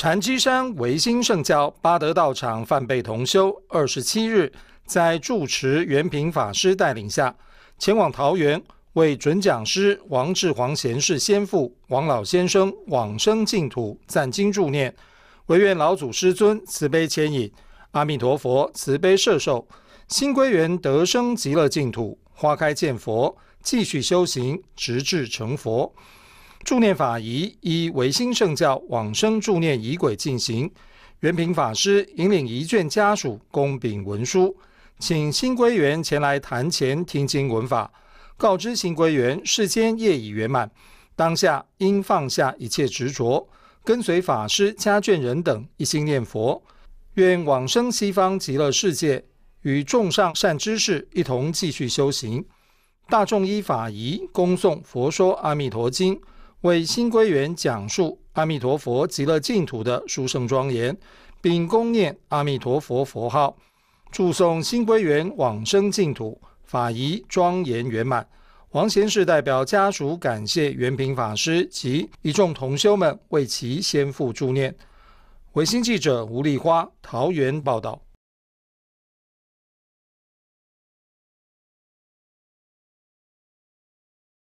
禅机山维新圣教八德道场范贝同修二十七日，在住持元平法师带领下，前往桃园为准讲师王志煌贤士先父王老先生往生净土赞经助念，唯愿老祖师尊慈悲牵引，阿弥陀佛慈悲摄受，新归元得生极乐净土，花开见佛，继续修行，直至成佛。助念法仪依唯心圣教往生助念仪轨进行，原平法师引领一卷家属供禀文书，请新归元前来坛前听经闻法，告知新归元世间业已圆满，当下应放下一切执着，跟随法师家眷人等一心念佛，愿往生西方极乐世界，与众上善知识一同继续修行。大众依法仪恭诵《佛说阿弥陀经》。为新归元讲述阿弥陀佛极乐净土的殊胜庄严，并恭念阿弥陀佛佛号，祝颂新归元往生净土法仪庄严圆满。王贤士代表家属感谢元平法师及一众同修们为其先父祝念。维新记者吴丽花桃园报道。